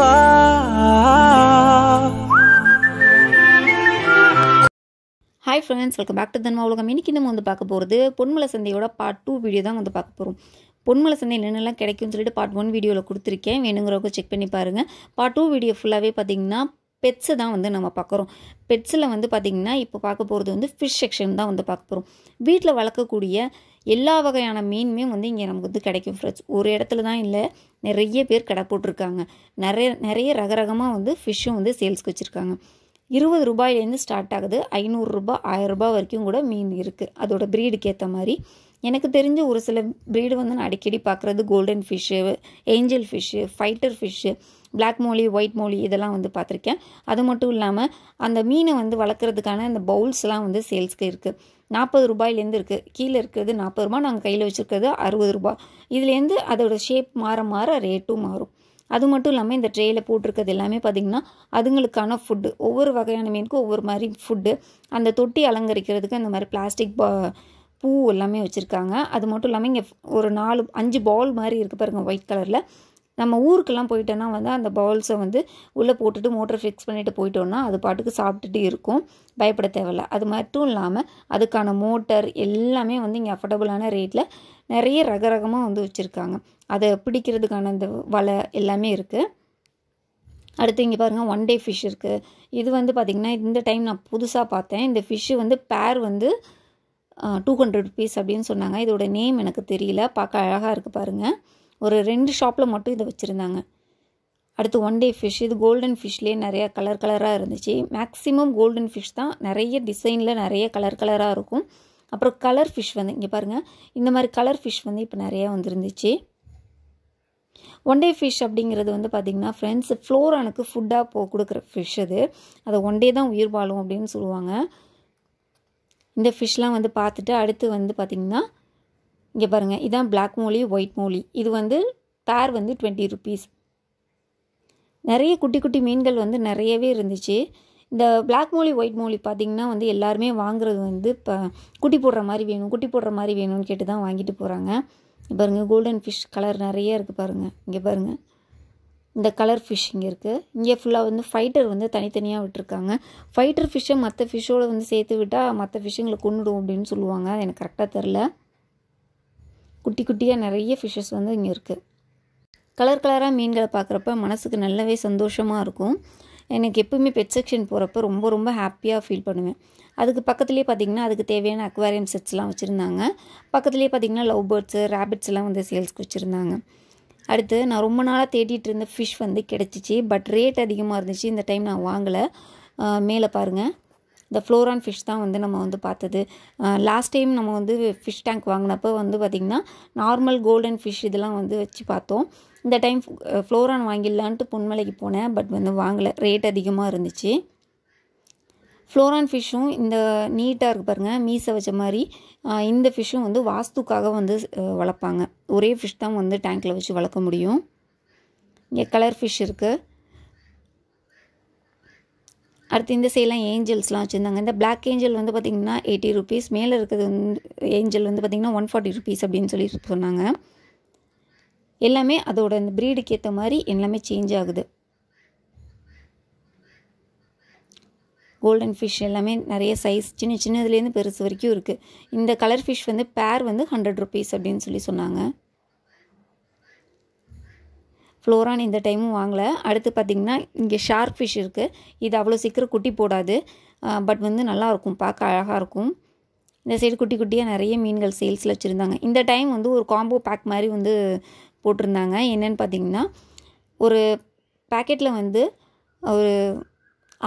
மட்டும் வா hi friends welcome back to தன்மா உலகம் இன்றைக்கி நம்ம வந்து பார்க்க போகிறது பொன்மலை சந்தையோட பார்ட் டூ வீடியோ தான் வந்து பார்க்க போகிறோம் பொன்மலை சந்தை என்னென்னலாம் கிடைக்கும்னு சொல்லிட்டு பார்ட் ஒன் வீடியோவில் கொடுத்துருக்கேன் வேணுங்கிறவங்க செக் பண்ணி பாருங்கள் பார்ட் டூ வீடியோ ஃபுல்லாகவே பார்த்தீங்கன்னா பெட்ஸு தான் வந்து நம்ம பார்க்குறோம் பெட்ஸில் வந்து பார்த்திங்கன்னா இப்போ பார்க்க போகிறது வந்து ஃபிஷ் செக்ஷன் தான் வந்து பார்க்க போகிறோம் வீட்டில் வளர்க்கக்கூடிய எல்லா வகையான மீனுமே வந்து இங்கே நமக்கு வந்து கிடைக்கும் ஃப்ரெஷ் ஒரு இடத்துல தான் இல்லை நிறைய பேர் கடை போட்டிருக்காங்க நிறைய நிறைய ரகரகமாக வந்து ஃபிஷ்ஷும் வந்து சேல்ஸ்க்கு வச்சுருக்காங்க இருபது ரூபாயிலேருந்து ஸ்டார்ட் ஆகுது ஐநூறுரூபா ஆயரூபா வரைக்கும் கூட மீன் இருக்குது அதோட ப்ரீடுக்கு ஏற்ற மாதிரி எனக்கு தெரிஞ்ச ஒரு சில ப்ரீடு வந்து நான் அடிக்கடி பார்க்குறது golden fish angel fish fighter fish black molly white molly இதெல்லாம் வந்து பார்த்துருக்கேன் அது மட்டும் இல்லாமல் அந்த மீனை வந்து வளர்க்குறதுக்கான அந்த பவுல்ஸ்லாம் வந்து சேல்ஸ்க்கு இருக்குது நாற்பது ரூபாயிலேருந்து இருக்குது கீழே இருக்கிறது நாற்பது ரூபா நாங்கள் கையில் வச்சுருக்கிறது அறுபது ரூபா இதுலேருந்து அதோடய ஷேப் மாற மாற ரேட்டும் மாறும் அது மட்டும் இல்லாமல் இந்த ட்ரேயில் போட்டிருக்கிறது எல்லாமே பார்த்திங்கன்னா அதுங்களுக்கான ஃபுட்டு ஒவ்வொரு வகையான மீனுக்கும் ஒவ்வொரு மாதிரி ஃபுட்டு அந்த தொட்டி அலங்கரிக்கிறதுக்கு அந்த மாதிரி பிளாஸ்டிக் பா பூ எல்லாமே வச்சுருக்காங்க அது மட்டும் இல்லாமல் இங்கே ஒரு நாலு அஞ்சு பால் மாதிரி இருக்குது பாருங்கள் ஒயிட் கலரில் நம்ம ஊருக்கெல்லாம் போயிட்டோன்னா வந்து அந்த பவுல்ஸை வந்து உள்ளே போட்டுட்டு மோட்டர் ஃபிக்ஸ் பண்ணிவிட்டு போயிட்டோன்னா அது பாட்டுக்கு சாப்பிட்டுட்டு இருக்கும் பயப்பட தேவையில்ல அது மட்டும் இல்லாமல் அதுக்கான மோட்டர் எல்லாமே வந்து இங்கே அஃபோர்டபுளான ரேட்டில் நிறைய ரக ரகமாக வந்து வச்சுருக்காங்க அதை பிடிக்கிறதுக்கான அந்த வலை எல்லாமே இருக்குது அடுத்து இங்கே பாருங்கள் ஒன் டே ஃபிஷ் இருக்குது இது வந்து பார்த்திங்கன்னா இந்த டைம் நான் புதுசாக பார்த்தேன் இந்த ஃபிஷ்ஷு வந்து பேர் வந்து டூ ஹண்ட்ரட் ருபீஸ் அப்படின்னு சொன்னாங்க இதோட நேம் எனக்கு தெரியல பார்க்க அழகாக இருக்குது பாருங்கள் ஒரு ரெண்டு ஷாப்பில் மட்டும் இதை வச்சுருந்தாங்க அடுத்து ஒன் டே ஃபிஷ் இது கோல்டன் ஃபிஷ்லேயே நிறையா கலர் கலராக இருந்துச்சு மேக்ஸிமம் கோல்டன் ஃபிஷ் தான் நிறைய டிசைனில் நிறைய கலர் கலராக இருக்கும் அப்புறம் கலர் ஃபிஷ் வந்து இங்கே பாருங்கள் இந்த மாதிரி கலர் ஃபிஷ் வந்து இப்போ நிறையா வந்துருந்துச்சு ஒன் டே ஃபிஷ் அப்படிங்கிறது வந்து பார்த்திங்கன்னா ஃப்ரெண்ட்ஸ் ஃப்ளோரானுக்கு ஃபுட்டாக போ கொடுக்குற ஃபிஷ் அது அதை ஒன் டே தான் உயிர் வாழும் அப்படின்னு சொல்லுவாங்க இந்த ஃபிஷ்லாம் வந்து பார்த்துட்டு அடுத்து வந்து பார்த்திங்கன்னா இங்கே பாருங்கள் இதான் பிளாக் மோலி ஒயிட் மூலி இது வந்து தார் வந்து டுவெண்ட்டி ருபீஸ் நிறைய குட்டி குட்டி மீன்கள் வந்து நிறையவே இருந்துச்சு இந்த பிளாக் மூலி ஒயிட் மூலி பார்த்திங்கன்னா வந்து எல்லாருமே வாங்குறது வந்து இப்போ குட்டி போடுற மாதிரி வேணும் குட்டி போடுற மாதிரி வேணும்னு கேட்டு தான் வாங்கிட்டு போகிறாங்க பாருங்கள் கோல்டன் ஃபிஷ் கலர் நிறைய இருக்குது பாருங்கள் இங்கே பாருங்கள் இந்த கலர் ஃபிஷ் இங்கே இருக்குது இங்கே ஃபுல்லாக வந்து ஃபைட்டர் வந்து தனித்தனியாக விட்டுருக்காங்க ஃபைட்டர் ஃபிஷ்ஷை மற்ற ஃபிஷ்ஷோடு வந்து சேர்த்து விட்டால் மற்ற ஃபிஷ்ஷுங்களை கொண்டுடும் அப்படின்னு சொல்லுவாங்க அது எனக்கு கரெக்டாக தெரில குட்டி குட்டியாக நிறைய ஃபிஷ்ஷஸ் வந்து இங்கே இருக்குது கலர் கலராக மீன்களை பார்க்குறப்ப மனசுக்கு நல்லாவே சந்தோஷமாக இருக்கும் எனக்கு எப்பவுமே பெட் செக்ஷன் போகிறப்ப ரொம்ப ரொம்ப ஹாப்பியாக ஃபீல் பண்ணுவேன் அதுக்கு பக்கத்துலேயே பார்த்திங்கன்னா அதுக்கு தேவையான அக்வாரியம் செட்ஸ்லாம் வச்சுருந்தாங்க பக்கத்துலேயே பார்த்திங்கன்னா லவ் பேர்ட்ஸு ரேபிட்ஸ் எல்லாம் வந்து சேல்ஸ்க்கு வச்சுருந்தாங்க அடுத்து நான் ரொம்ப நாளாக தேடிட்டு இருந்த ஃபிஷ் வந்து கிடச்சிச்சு பட் ரேட் அதிகமாக இருந்துச்சு இந்த டைம் நான் வாங்கலை மேலே பாருங்கள் இந்த ஃப்ளோரான் ஃபிஷ் தான் வந்து நம்ம வந்து பார்த்தது லாஸ்ட் டைம் நம்ம வந்து ஃபிஷ் டேங்க் வாங்கினப்போ வந்து பார்த்திங்கன்னா நார்மல் கோல்டன் ஃபிஷ் இதெல்லாம் வந்து வச்சு பார்த்தோம் இந்த டைம் ஃப்ளோரான் வாங்கிடலான்ட்டு பொன்மலைக்கு போனேன் பட் வந்து வாங்கலை ரேட் அதிகமாக இருந்துச்சு ஃப்ளோரான் ஃபிஷ்ஷும் இந்த நீட்டாக இருக்குது பாருங்கள் மீசை வச்ச மாதிரி இந்த ஃபிஷ்ஷும் வந்து வாஸ்துக்காக வந்து வளர்ப்பாங்க ஒரே ஃபிஷ் தான் வந்து டேங்க்கில் வச்சு வளர்க்க முடியும் இங்கே கலர் ஃபிஷ் இருக்குது அடுத்து இந்த சைட்லாம் ஏஞ்சல்ஸ்லாம் வச்சுருந்தாங்க இந்த பிளாக் ஏஞ்சல் வந்து பார்த்திங்கன்னா எயிட்டி ருபீஸ் மேலே இருக்கிறது வந்து ஏஞ்சல் வந்து பார்த்திங்கன்னா ஒன் ஃபார்ட்டி ருபீஸ் அப்படின்னு சொல்லி சொன்னாங்க எல்லாமே அதோட அந்த ப்ரீடுக்கு ஏற்ற மாதிரி எல்லாமே சேஞ்ச் ஆகுது கோல்டன் ஃபிஷ் எல்லாமே நிறைய சைஸ் சின்ன சின்னதுலேருந்து பெருசு வரைக்கும் இருக்குது இந்த கலர் ஃபிஷ் வந்து பேர் வந்து ஹண்ட்ரட் ருபீஸ் அப்படின்னு சொல்லி சொன்னாங்க ஃப்ளோரான் இந்த டைமும் வாங்கலை அடுத்து பார்த்திங்கன்னா இங்கே ஷார்க் ஃபிஷ் இருக்குது இது அவ்வளோ சீக்கிரம் குட்டி போடாது பட் வந்து நல்லாயிருக்கும் பார்க்க அழகாக இருக்கும் இந்த சைடு குட்டி குட்டியாக நிறைய மீன்கள் சேல்ஸில் வச்சுருந்தாங்க இந்த டைம் வந்து ஒரு காம்போ பேக் மாதிரி வந்து போட்டிருந்தாங்க என்னென்னு பார்த்திங்கன்னா ஒரு பேக்கெட்டில் வந்து ஒரு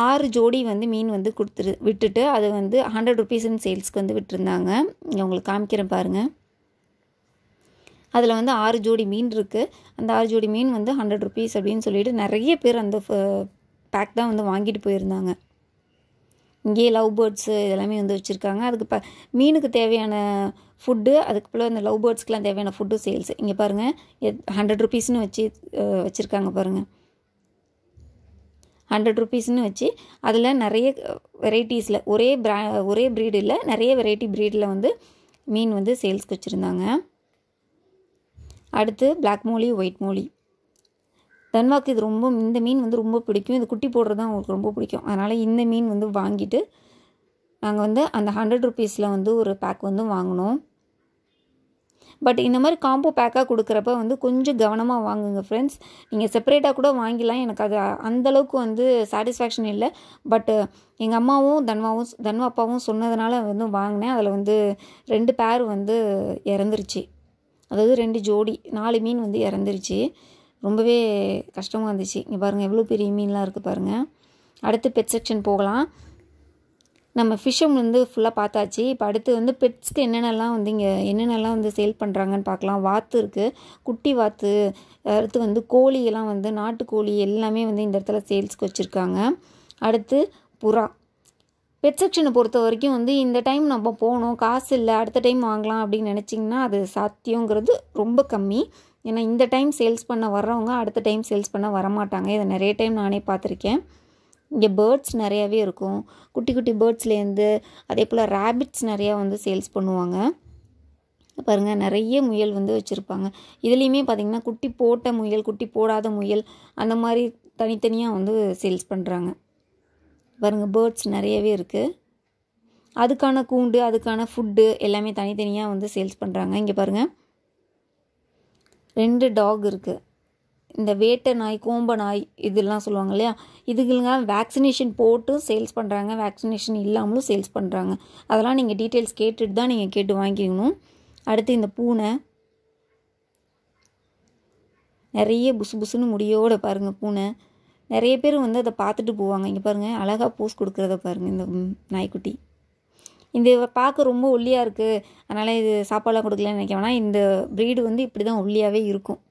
ஆறு ஜோடி வந்து மீன் வந்து கொடுத்துரு விட்டுட்டு அது வந்து ஹண்ட்ரட் ருபீஸ் சேல்ஸ்க்கு வந்து விட்டுருந்தாங்க உங்களுக்கு காமிக்கிறேன் பாருங்கள் அதில் வந்து ஆறு ஜோடி மீன் இருக்குது அந்த ஆறு ஜோடி மீன் வந்து ஹண்ட்ரட் ருபீஸ் அப்படின்னு சொல்லிட்டு நிறைய பேர் அந்த பேக் தான் வந்து வாங்கிட்டு போயிருந்தாங்க இங்கேயே லவ் பேர்ட்ஸு இதெல்லாமே வந்து வச்சுருக்காங்க அதுக்கு ப மீனுக்கு தேவையான ஃபுட்டு அதுக்கு போல் அந்த லவ் பேர்ட்ஸ்க்கெலாம் தேவையான ஃபுட்டு சேல்ஸ் இங்கே பாருங்கள் எத் ஹண்ட்ரட் ருபீஸ்னு வச்சு வச்சுருக்காங்க பாருங்கள் ஹண்ட்ரட் ருபீஸ்னு வச்சு அதில் நிறைய வெரைட்டிஸில் ஒரே ப்ரா ஒரே ப்ரீடில் நிறைய வெரைட்டி ப்ரீடில் வந்து மீன் வந்து சேல்ஸ்க்கு வச்சுருந்தாங்க அடுத்து பிளாக் மோலி ஒயிட் மோலி தன்வாக்கு இது ரொம்ப இந்த மீன் வந்து ரொம்ப பிடிக்கும் இது குட்டி போடுறது தான் அவங்களுக்கு ரொம்ப பிடிக்கும் அதனால் இந்த மீன் வந்து வாங்கிட்டு நாங்கள் வந்து அந்த ஹண்ட்ரட் ருபீஸில் வந்து ஒரு பேக் வந்து வாங்கினோம் பட் இந்த மாதிரி காம்போ பேக்காக கொடுக்குறப்ப வந்து கொஞ்சம் கவனமாக வாங்குங்க ஃப்ரெண்ட்ஸ் நீங்கள் செப்பரேட்டாக கூட வாங்கிடலாம் எனக்கு அது அந்தளவுக்கு வந்து சாட்டிஸ்ஃபேக்ஷன் இல்லை பட்டு எங்கள் அம்மாவும் தன்வாவும் தன்வா அப்பாவும் சொன்னதுனால வந்து வாங்கினேன் அதில் வந்து ரெண்டு பேர் வந்து இறந்துருச்சு அதாவது ரெண்டு ஜோடி நாலு மீன் வந்து இறந்துருச்சு ரொம்பவே கஷ்டமாக இருந்துச்சு இங்கே பாருங்கள் எவ்வளோ பெரிய மீன்லாம் இருக்குது பாருங்கள் அடுத்து பெட் செக்ஷன் போகலாம் நம்ம ஃபிஷ்ஷும் வந்து ஃபுல்லாக பார்த்தாச்சு இப்போ அடுத்து வந்து பெட்ஸ்க்கு என்னென்னலாம் வந்து இங்கே என்னென்னலாம் வந்து சேல் பண்ணுறாங்கன்னு பார்க்கலாம் வாத்து இருக்குது குட்டி வாத்து அடுத்து வந்து கோழியெல்லாம் வந்து நாட்டுக்கோழி எல்லாமே வந்து இந்த இடத்துல சேல்ஸ்க்கு வச்சுருக்காங்க அடுத்து புறா பெட் செக்ஷனை பொறுத்த வரைக்கும் வந்து இந்த டைம் நம்ம போகணும் காசு இல்லை அடுத்த டைம் வாங்கலாம் அப்படின்னு நினச்சிங்கன்னா அது சாத்தியங்கிறது ரொம்ப கம்மி ஏன்னா இந்த டைம் சேல்ஸ் பண்ண வர்றவங்க அடுத்த டைம் சேல்ஸ் பண்ண வரமாட்டாங்க இதை நிறைய டைம் நானே பார்த்துருக்கேன் இங்கே பேர்ட்ஸ் நிறையாவே இருக்கும் குட்டி குட்டி பேர்ட்ஸ்லேருந்து அதே போல் ரேபிட்ஸ் நிறையா வந்து சேல்ஸ் பண்ணுவாங்க பாருங்கள் நிறைய முயல் வந்து வச்சுருப்பாங்க இதுலேயுமே பார்த்திங்கன்னா குட்டி போட்ட முயல் குட்டி போடாத முயல் அந்த மாதிரி தனித்தனியாக வந்து சேல்ஸ் பண்ணுறாங்க பாருங்கள் பேர்ட்ஸ் நிறையவே இருக்குது அதுக்கான கூண்டு அதுக்கான ஃபுட்டு எல்லாமே தனித்தனியாக வந்து சேல்ஸ் பண்ணுறாங்க இங்கே பாருங்கள் ரெண்டு டாக் இருக்குது இந்த வேட்டை நாய் கோம்ப நாய் இதெல்லாம் சொல்லுவாங்க இல்லையா இதுக்குங்க வேக்சினேஷன் போட்டு சேல்ஸ் பண்ணுறாங்க வேக்சினேஷன் இல்லாமலும் சேல்ஸ் பண்ணுறாங்க அதெல்லாம் நீங்கள் டீட்டெயில்ஸ் கேட்டுட்டு தான் நீங்கள் கேட்டு வாங்கிக்கணும் அடுத்து இந்த பூனை நிறைய புசு புசுன்னு முடியோடு பாருங்கள் பூனை நிறைய பேர் வந்து அதை பார்த்துட்டு போவாங்க இங்கே பாருங்கள் அழகாக போஸ் கொடுக்குறத பாருங்கள் இந்த நாய்க்குட்டி இந்த பார்க்க ரொம்ப ஒல்லியாக இருக்குது அதனால் இது சாப்பாடெலாம் கொடுக்கலன்னு நினைக்க வேணாம் இந்த ப்ரீடு வந்து இப்படி தான் ஒல்லியாகவே இருக்கும்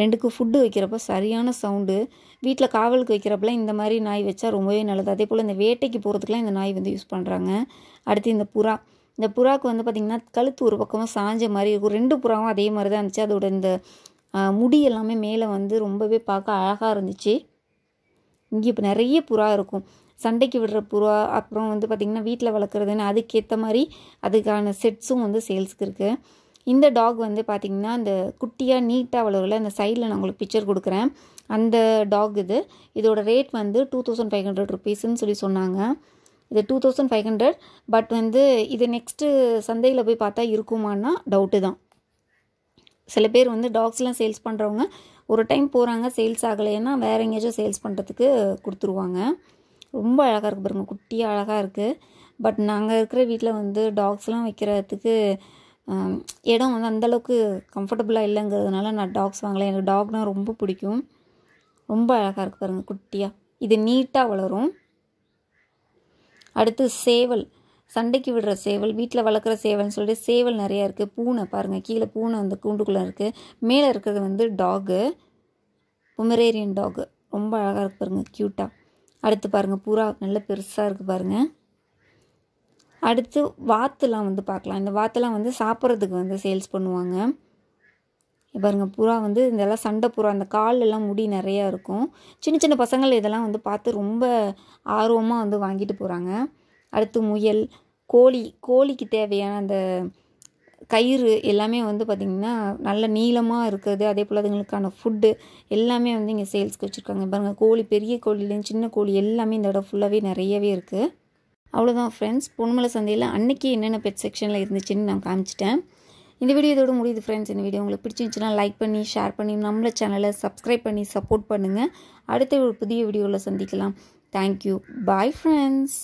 ரெண்டுக்கு ஃபுட்டு வைக்கிறப்ப சரியான சவுண்டு வீட்டில் காவலுக்கு வைக்கிறப்பெல்லாம் இந்த மாதிரி நாய் வச்சா ரொம்பவே நல்லது அதே போல் இந்த வேட்டைக்கு போகிறதுக்குலாம் இந்த நாய் வந்து யூஸ் பண்ணுறாங்க அடுத்து இந்த புறா இந்த புறாவுக்கு வந்து பார்த்திங்கன்னா கழுத்து ஒரு பக்கமாக சாஞ்ச மாதிரி இருக்கும் ரெண்டு புறாவும் அதே மாதிரி தான் இருந்துச்சு அதோட இந்த முடி எல்லாமே மேலே வந்து ரொம்பவே பார்க்க அழகாக இருந்துச்சு இங்கே இப்போ நிறைய புறா இருக்கும் சண்டைக்கு விடுற புறா அப்புறம் வந்து பார்த்திங்கன்னா வீட்டில் வளர்க்குறதுன்னு அதுக்கேற்ற மாதிரி அதுக்கான செட்ஸும் வந்து சேல்ஸுக்கு இருக்குது இந்த டாக் வந்து பார்த்திங்கன்னா அந்த குட்டியாக நீட்டாக வளரல அந்த சைடில் நான் உங்களுக்கு பிக்சர் கொடுக்குறேன் அந்த டாக் இது இதோட ரேட் வந்து டூ தௌசண்ட் ஃபைவ் ஹண்ட்ரட் ருபீஸ்ன்னு சொல்லி சொன்னாங்க இது two thousand five hundred but வந்து இது நெக்ஸ்ட்டு சந்தையில் போய் பார்த்தா இருக்குமான்னா டவுட்டு தான் சில பேர் வந்து டாக்ஸ்லாம் சேல்ஸ் பண்ணுறவங்க ஒரு டைம் போகிறாங்க சேல்ஸ் ஆகலைன்னா வேறு எங்கேயாச்சும் சேல்ஸ் பண்ணுறதுக்கு கொடுத்துருவாங்க ரொம்ப அழகாக இருக்குது பாருங்கள் குட்டியாக அழகாக இருக்குது பட் நாங்கள் இருக்கிற வீட்டில் வந்து டாக்ஸ்லாம் வைக்கிறதுக்கு இடம் வந்து அந்தளவுக்கு கம்ஃபர்டபுளாக இல்லைங்கிறதுனால நான் டாக்ஸ் வாங்கலை எனக்கு டாக்னால் ரொம்ப பிடிக்கும் ரொம்ப அழகாக இருக்குது பாருங்கள் குட்டியாக இது நீட்டாக வளரும் அடுத்து சேவல் சண்டைக்கு விடுற சேவல் வீட்டில் வளர்க்குற சேவல்னு சொல்லிட்டு சேவல் நிறையா இருக்குது பூனை பாருங்கள் கீழே பூனை அந்த கூண்டுக்குள்ளே இருக்குது மேலே இருக்கிறது வந்து டாகு பொமரேரியன் டாகு ரொம்ப அழகாக இருக்குது பாருங்கள் க்யூட்டாக அடுத்து பாருங்கள் புறா நல்ல பெருசாக இருக்குது பாருங்கள் அடுத்து வாத்துலாம் வந்து பார்க்கலாம் இந்த வாத்துலாம் வந்து சாப்பிட்றதுக்கு வந்து சேல்ஸ் பண்ணுவாங்க பாருங்கள் புறா வந்து இதெல்லாம் சண்டை புறா அந்த காலெல்லாம் முடி நிறையா இருக்கும் சின்ன சின்ன பசங்கள் இதெல்லாம் வந்து பார்த்து ரொம்ப ஆர்வமாக வந்து வாங்கிட்டு போகிறாங்க அடுத்து முயல் கோழி கோழிக்கு தேவையான அந்த கயிறு எல்லாமே வந்து பார்த்திங்கன்னா நல்ல நீளமாக இருக்குது அதே போல் அதுங்களுக்கான ஃபுட்டு எல்லாமே வந்து இங்கே சேல்ஸ்க்கு வச்சுருக்காங்க பாருங்கள் கோழி பெரிய கோழிலேருந்து சின்ன கோழி எல்லாமே இந்த இடம் ஃபுல்லாகவே நிறையவே இருக்குது அவ்வளோதான் ஃப்ரெண்ட்ஸ் பொன்மலை சந்தையில் அன்றைக்கி என்னென்ன பெட் செக்ஷனில் இருந்துச்சுன்னு நான் காமிச்சிட்டேன் இந்த வீடியோ இதோட முடியுது ஃப்ரெண்ட்ஸ் இந்த வீடியோ உங்களுக்கு பிடிச்சிருந்துச்சுன்னா லைக் பண்ணி ஷேர் பண்ணி நம்மள சேனலை சப்ஸ்கிரைப் பண்ணி சப்போர்ட் பண்ணுங்கள் அடுத்த ஒரு புதிய வீடியோவில் சந்திக்கலாம் தேங்க்யூ பாய் ஃப்ரெண்ட்ஸ்